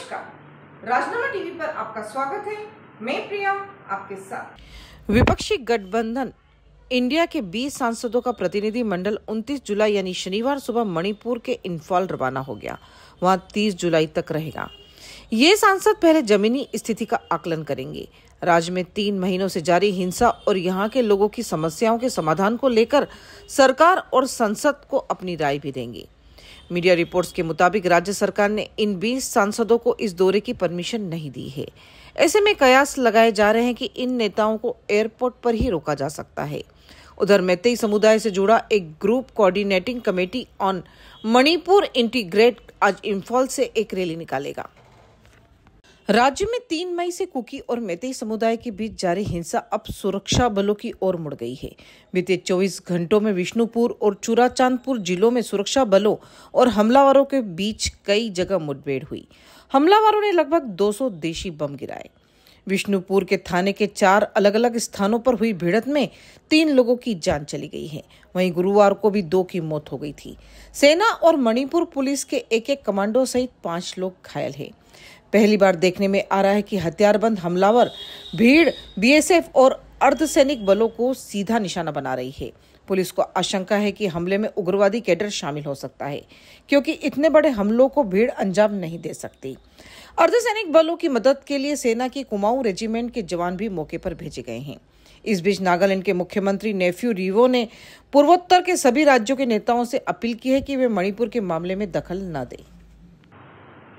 नमस्कार राजनामा टीवी पर आपका स्वागत है मैं प्रिया आपके साथ विपक्षी गठबंधन इंडिया के 20 सांसदों का प्रतिनिधि मंडल 29 जुलाई यानी शनिवार सुबह मणिपुर के इम्फॉल रवाना हो गया वहां 30 जुलाई तक रहेगा ये सांसद पहले जमीनी स्थिति का आकलन करेंगे राज्य में तीन महीनों से जारी हिंसा और यहाँ के लोगों की समस्याओं के समाधान को लेकर सरकार और संसद को अपनी राय भी देंगे मीडिया रिपोर्ट्स के मुताबिक राज्य सरकार ने इन 20 सांसदों को इस दौरे की परमिशन नहीं दी है ऐसे में कयास लगाए जा रहे हैं कि इन नेताओं को एयरपोर्ट पर ही रोका जा सकता है उधर मैतई समुदाय से जुड़ा एक group coordinating committee on Manipur integrate आज इम्फॉल से एक रैली निकालेगा राज्य में तीन मई से कुकी और मेतेई समुदाय के बीच जारी हिंसा अब सुरक्षा बलों की ओर मुड़ गई है बीते 24 घंटों में विष्णुपुर और चूराचांदपुर जिलों में सुरक्षा बलों और हमलावरों के बीच कई जगह मुठभेड़ हुई हमलावरों ने लगभग 200 देशी बम गिराए विष्णुपुर के थाने के चार अलग अलग स्थानों पर हुई भिड़त में तीन लोगों की जान चली गई है वहीं गुरुवार को भी दो की मौत हो गई थी सेना और मणिपुर पुलिस के एक एक कमांडो सहित पांच लोग घायल हैं पहली बार देखने में आ रहा है कि हथियारबंद हमलावर भीड़ बीएसएफ और अर्धसैनिक बलों को सीधा निशाना बना रही है पुलिस को आशंका है कि हमले में उग्रवादी कैडर शामिल हो सकता है क्योंकि इतने बड़े हमलों को भीड़ अंजाम नहीं दे सकती अर्धसैनिक बलों की मदद के लिए सेना की कुमाऊं रेजिमेंट के जवान भी मौके पर भेजे गए हैं इस बीच नागालैंड के मुख्यमंत्री नेफ्यू रिवो ने पूर्वोत्तर के सभी राज्यों के नेताओं से अपील की है कि वे मणिपुर के मामले में दखल न दें